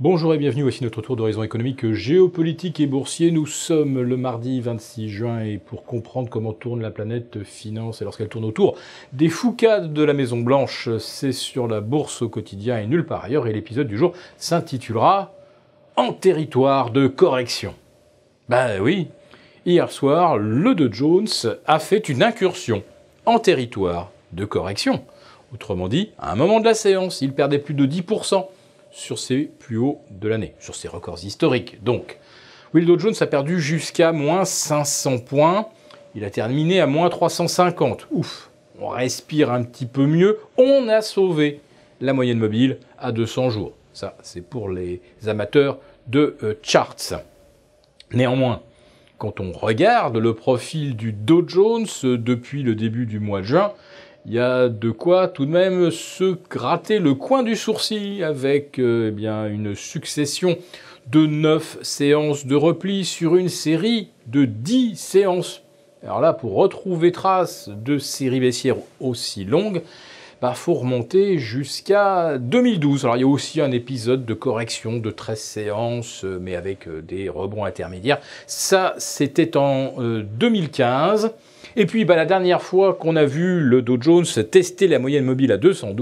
Bonjour et bienvenue, voici notre tour d'horizon économique, géopolitique et boursier. Nous sommes le mardi 26 juin et pour comprendre comment tourne la planète finance et lorsqu'elle tourne autour des foucades de la Maison Blanche, c'est sur la bourse au quotidien et nulle part ailleurs et l'épisode du jour s'intitulera En territoire de correction. Bah oui, hier soir, le de Jones a fait une incursion en territoire de correction. Autrement dit, à un moment de la séance, il perdait plus de 10% sur ses plus hauts de l'année, sur ses records historiques. Donc, Will Dow Jones a perdu jusqu'à moins 500 points. Il a terminé à moins 350. Ouf, on respire un petit peu mieux. On a sauvé la moyenne mobile à 200 jours. Ça, c'est pour les amateurs de euh, charts. Néanmoins, quand on regarde le profil du Dow Jones euh, depuis le début du mois de juin, il y a de quoi tout de même se gratter le coin du sourcil avec euh, eh bien une succession de 9 séances de repli sur une série de 10 séances. Alors là, pour retrouver trace de séries baissières aussi longues, il bah, faut remonter jusqu'à 2012. Alors il y a aussi un épisode de correction de 13 séances, euh, mais avec euh, des rebonds intermédiaires. Ça, c'était en 2015. Et puis, bah, la dernière fois qu'on a vu le Dow Jones tester la moyenne mobile à 200,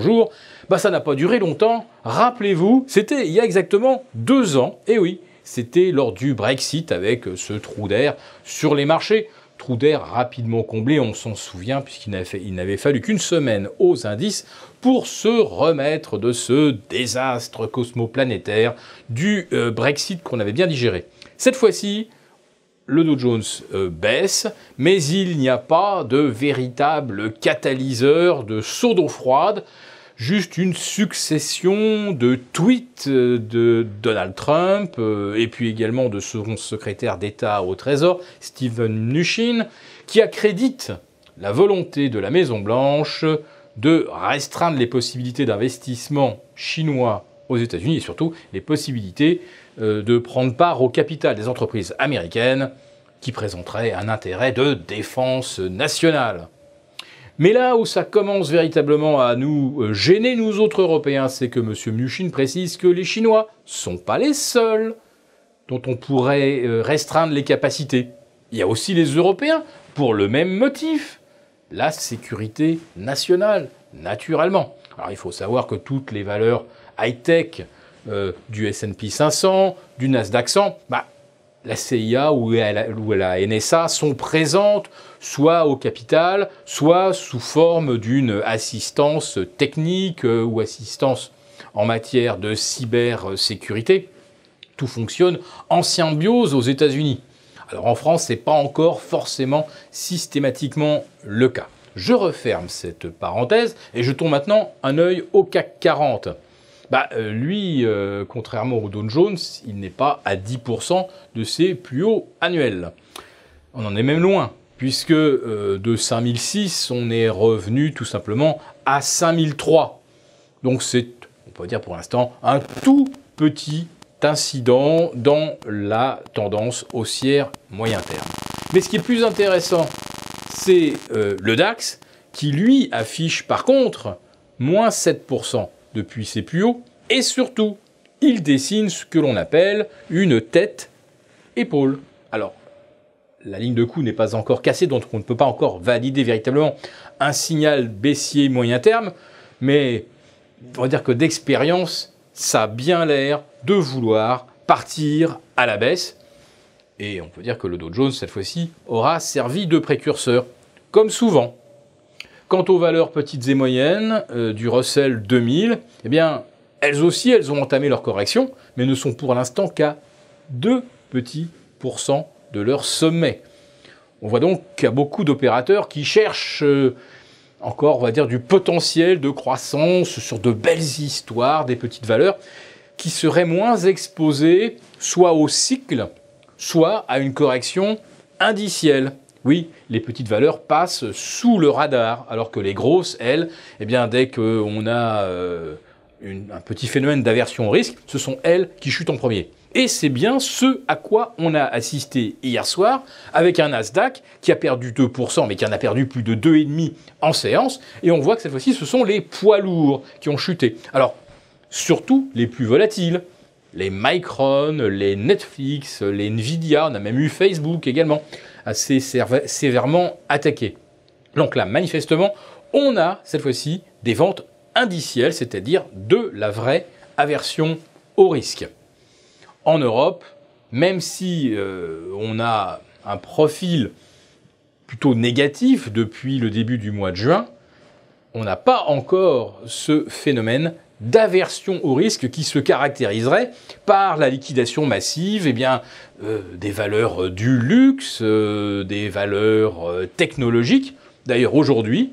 jours, bah, ça n'a pas duré longtemps. Rappelez-vous, c'était il y a exactement deux ans. Et oui, c'était lors du Brexit avec euh, ce trou d'air sur les marchés trou d'air rapidement comblé, on s'en souvient, puisqu'il n'avait fallu qu'une semaine aux indices pour se remettre de ce désastre cosmoplanétaire du euh, Brexit qu'on avait bien digéré. Cette fois-ci, le Dow Jones euh, baisse, mais il n'y a pas de véritable catalyseur de saut d'eau froide, juste une succession de tweets euh, de Donald Trump euh, et puis également de son secrétaire d'État au Trésor, Steven Mnuchin, qui accrédite la volonté de la Maison-Blanche de restreindre les possibilités d'investissement chinois aux États-Unis et surtout les possibilités euh, de prendre part au capital des entreprises américaines qui présenteraient un intérêt de défense nationale. Mais là où ça commence véritablement à nous euh, gêner, nous autres Européens, c'est que M. Mnuchin précise que les Chinois sont pas les seuls dont on pourrait euh, restreindre les capacités. Il y a aussi les Européens, pour le même motif, la sécurité nationale naturellement. Alors il faut savoir que toutes les valeurs high-tech euh, du SP 500, du Nasdaq 100, bah, la CIA ou la, NSA sont présentes soit au capital, soit sous forme d'une assistance technique euh, ou assistance en matière de cybersécurité. Tout fonctionne en symbiose aux États-Unis. Alors en France, ce n'est pas encore forcément systématiquement le cas. Je referme cette parenthèse et je tourne maintenant un œil au CAC 40. Bah, euh, lui, euh, contrairement au Dow Jones, il n'est pas à 10% de ses plus hauts annuels. On en est même loin, puisque euh, de 5006, on est revenu tout simplement à 5003. Donc c'est, on peut dire pour l'instant, un tout petit incident dans la tendance haussière moyen terme. Mais ce qui est plus intéressant c'est euh, le DAX qui, lui, affiche par contre moins 7% depuis ses plus hauts. Et surtout, il dessine ce que l'on appelle une tête épaule. Alors, la ligne de coup n'est pas encore cassée, donc on ne peut pas encore valider véritablement un signal baissier moyen terme, mais on va dire que d'expérience, ça a bien l'air de vouloir partir à la baisse. Et on peut dire que le Dow Jones, cette fois-ci, aura servi de précurseur, comme souvent. Quant aux valeurs petites et moyennes euh, du Russell 2000, eh bien, elles aussi, elles ont entamé leur correction, mais ne sont pour l'instant qu'à 2 petits pourcents de leur sommet. On voit donc qu'il y a beaucoup d'opérateurs qui cherchent euh, encore, on va dire, du potentiel de croissance sur de belles histoires, des petites valeurs, qui seraient moins exposées soit au cycle, soit à une correction indicielle. Oui, les petites valeurs passent sous le radar, alors que les grosses, elles, eh bien, dès qu'on a euh, un petit phénomène d'aversion au risque, ce sont elles qui chutent en premier. Et c'est bien ce à quoi on a assisté hier soir avec un Nasdaq qui a perdu 2%, mais qui en a perdu plus de 2,5% en séance. Et on voit que cette fois-ci, ce sont les poids lourds qui ont chuté. Alors, surtout les plus volatiles, les Micron, les Netflix, les Nvidia, on a même eu Facebook également, assez sévèrement attaqué. Donc là, manifestement, on a cette fois-ci des ventes indicielles, c'est-à-dire de la vraie aversion au risque. En Europe, même si euh, on a un profil plutôt négatif depuis le début du mois de juin, on n'a pas encore ce phénomène d'aversion au risque qui se caractériserait par la liquidation massive eh bien, euh, des valeurs euh, du luxe, euh, des valeurs technologiques. D'ailleurs, aujourd'hui,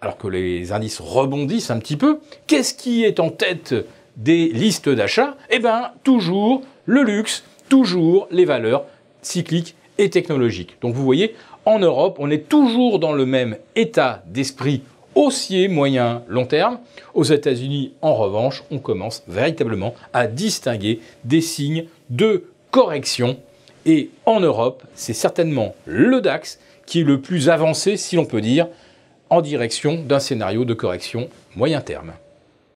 alors que les indices rebondissent un petit peu, qu'est-ce qui est en tête des listes d'achat Eh bien, toujours le luxe, toujours les valeurs cycliques et technologiques. Donc vous voyez, en Europe, on est toujours dans le même état d'esprit haussier moyen long terme. Aux États-Unis, en revanche, on commence véritablement à distinguer des signes de correction. Et en Europe, c'est certainement le DAX qui est le plus avancé, si l'on peut dire, en direction d'un scénario de correction moyen terme.